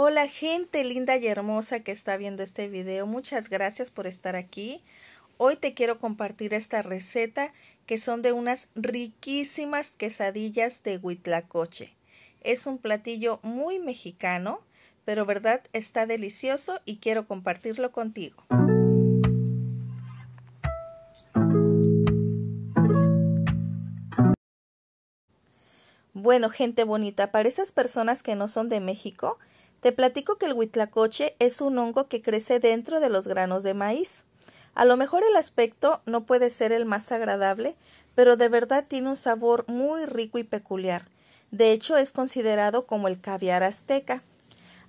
Hola gente linda y hermosa que está viendo este video, muchas gracias por estar aquí. Hoy te quiero compartir esta receta que son de unas riquísimas quesadillas de huitlacoche. Es un platillo muy mexicano, pero verdad está delicioso y quiero compartirlo contigo. Bueno, gente bonita, para esas personas que no son de México, te platico que el huitlacoche es un hongo que crece dentro de los granos de maíz. A lo mejor el aspecto no puede ser el más agradable, pero de verdad tiene un sabor muy rico y peculiar. De hecho, es considerado como el caviar azteca.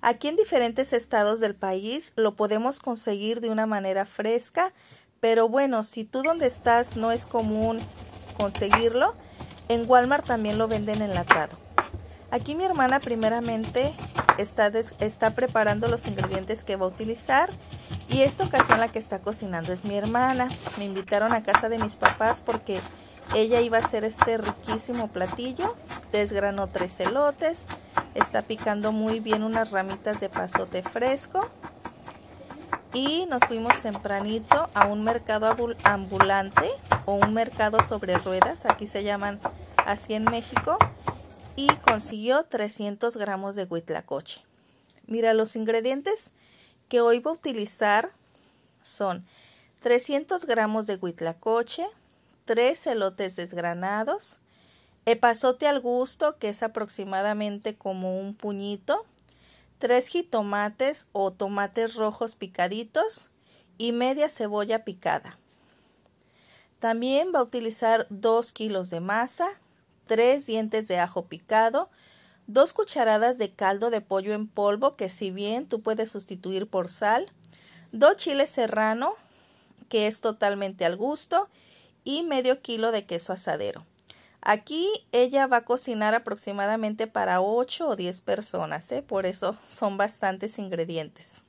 Aquí en diferentes estados del país lo podemos conseguir de una manera fresca, pero bueno, si tú donde estás no es común conseguirlo, en Walmart también lo venden enlatado. Aquí mi hermana primeramente está, está preparando los ingredientes que va a utilizar y esta ocasión la que está cocinando es mi hermana. Me invitaron a casa de mis papás porque ella iba a hacer este riquísimo platillo. Desgranó tres elotes, está picando muy bien unas ramitas de pasote fresco y nos fuimos tempranito a un mercado ambulante o un mercado sobre ruedas, aquí se llaman así en México, y consiguió 300 gramos de huitlacoche. Mira, los ingredientes que hoy va a utilizar son 300 gramos de huitlacoche, 3 elotes desgranados, epazote al gusto, que es aproximadamente como un puñito, 3 jitomates o tomates rojos picaditos y media cebolla picada. También va a utilizar 2 kilos de masa, tres dientes de ajo picado, dos cucharadas de caldo de pollo en polvo que si bien tú puedes sustituir por sal, dos chiles serrano que es totalmente al gusto y medio kilo de queso asadero. Aquí ella va a cocinar aproximadamente para 8 o 10 personas, ¿eh? por eso son bastantes ingredientes.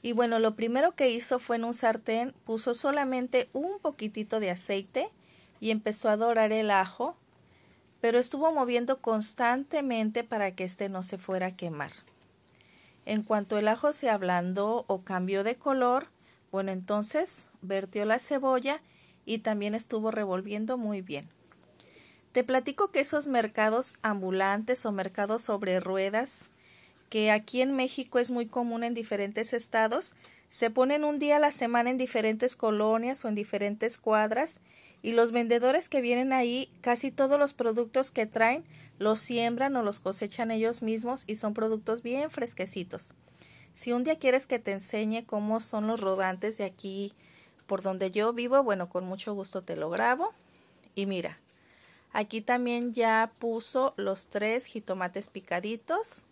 Y bueno, lo primero que hizo fue en un sartén, puso solamente un poquitito de aceite y empezó a dorar el ajo pero estuvo moviendo constantemente para que éste no se fuera a quemar. En cuanto el ajo se ablandó o cambió de color, bueno, entonces vertió la cebolla y también estuvo revolviendo muy bien. Te platico que esos mercados ambulantes o mercados sobre ruedas, que aquí en México es muy común en diferentes estados, se ponen un día a la semana en diferentes colonias o en diferentes cuadras y los vendedores que vienen ahí, casi todos los productos que traen los siembran o los cosechan ellos mismos y son productos bien fresquecitos. Si un día quieres que te enseñe cómo son los rodantes de aquí por donde yo vivo, bueno, con mucho gusto te lo grabo. Y mira, aquí también ya puso los tres jitomates picaditos.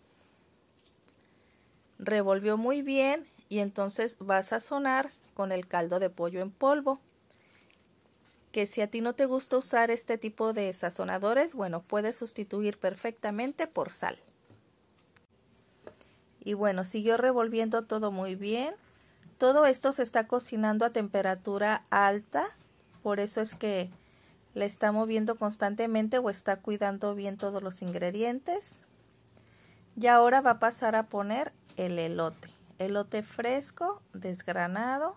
Revolvió muy bien y entonces vas a sazonar con el caldo de pollo en polvo que si a ti no te gusta usar este tipo de sazonadores, bueno, puedes sustituir perfectamente por sal. Y bueno, siguió revolviendo todo muy bien. Todo esto se está cocinando a temperatura alta, por eso es que le está moviendo constantemente o está cuidando bien todos los ingredientes. Y ahora va a pasar a poner el elote, elote fresco, desgranado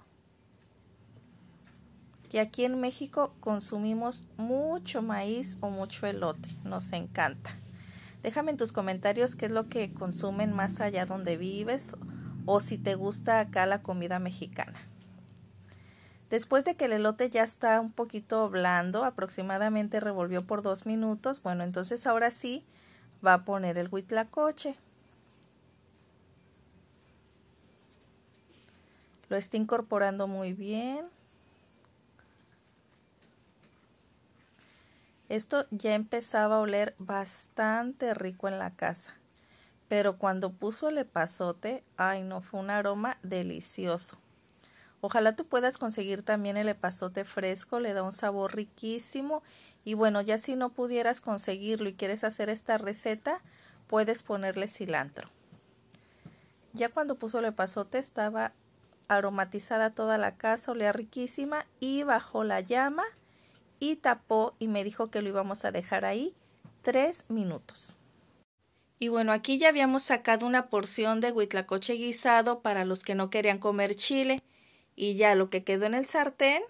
que aquí en México consumimos mucho maíz o mucho elote, nos encanta. Déjame en tus comentarios qué es lo que consumen más allá donde vives o si te gusta acá la comida mexicana. Después de que el elote ya está un poquito blando, aproximadamente revolvió por dos minutos, bueno, entonces ahora sí va a poner el huitlacoche. Lo está incorporando muy bien. Esto ya empezaba a oler bastante rico en la casa. Pero cuando puso el epazote, ay no, fue un aroma delicioso. Ojalá tú puedas conseguir también el epazote fresco, le da un sabor riquísimo. Y bueno, ya si no pudieras conseguirlo y quieres hacer esta receta, puedes ponerle cilantro. Ya cuando puso el epazote estaba aromatizada toda la casa, olía riquísima y bajo la llama y tapó y me dijo que lo íbamos a dejar ahí tres minutos. Y bueno, aquí ya habíamos sacado una porción de huitlacoche guisado para los que no querían comer chile y ya lo que quedó en el sartén,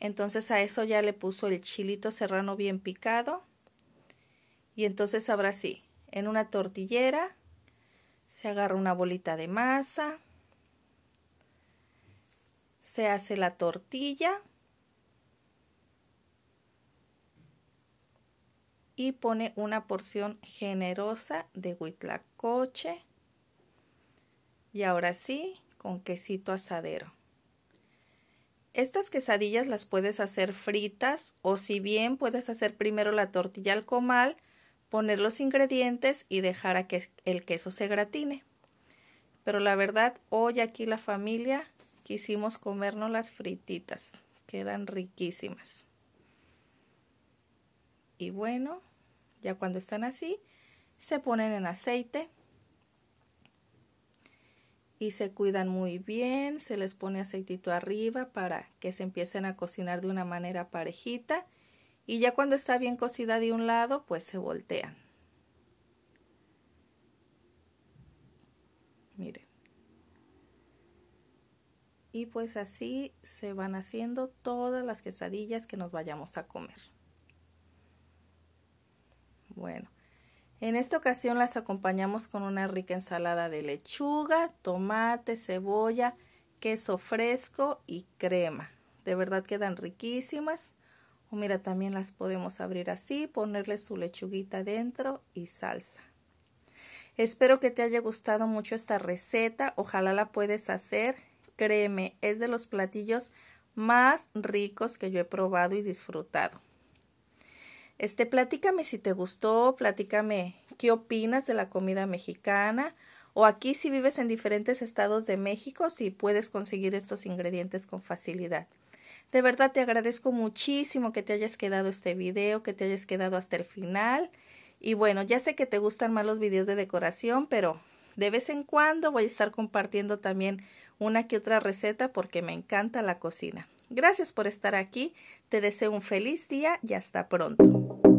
entonces a eso ya le puso el chilito serrano bien picado y entonces ahora sí, en una tortillera se agarra una bolita de masa, se hace la tortilla y pone una porción generosa de huitlacoche y ahora sí con quesito asadero. Estas quesadillas las puedes hacer fritas o si bien puedes hacer primero la tortilla al comal, poner los ingredientes y dejar a que el queso se gratine. Pero la verdad, hoy aquí la familia quisimos comernos las frititas. Quedan riquísimas y bueno, ya cuando están así, se ponen en aceite y se cuidan muy bien, se les pone aceitito arriba para que se empiecen a cocinar de una manera parejita y ya cuando está bien cocida de un lado, pues se voltean. Miren. Y pues así se van haciendo todas las quesadillas que nos vayamos a comer. Bueno, en esta ocasión las acompañamos con una rica ensalada de lechuga, tomate, cebolla, queso fresco y crema. De verdad quedan riquísimas. O mira, también las podemos abrir así, ponerle su lechuguita dentro y salsa. Espero que te haya gustado mucho esta receta. Ojalá la puedes hacer. Créeme, es de los platillos más ricos que yo he probado y disfrutado. Este, platícame si te gustó, platícame qué opinas de la comida mexicana o aquí si vives en diferentes estados de México si puedes conseguir estos ingredientes con facilidad. De verdad te agradezco muchísimo que te hayas quedado este video, que te hayas quedado hasta el final. Y bueno, ya sé que te gustan más los videos de decoración, pero de vez en cuando voy a estar compartiendo también una que otra receta porque me encanta la cocina. Gracias por estar aquí, te deseo un feliz día y hasta pronto.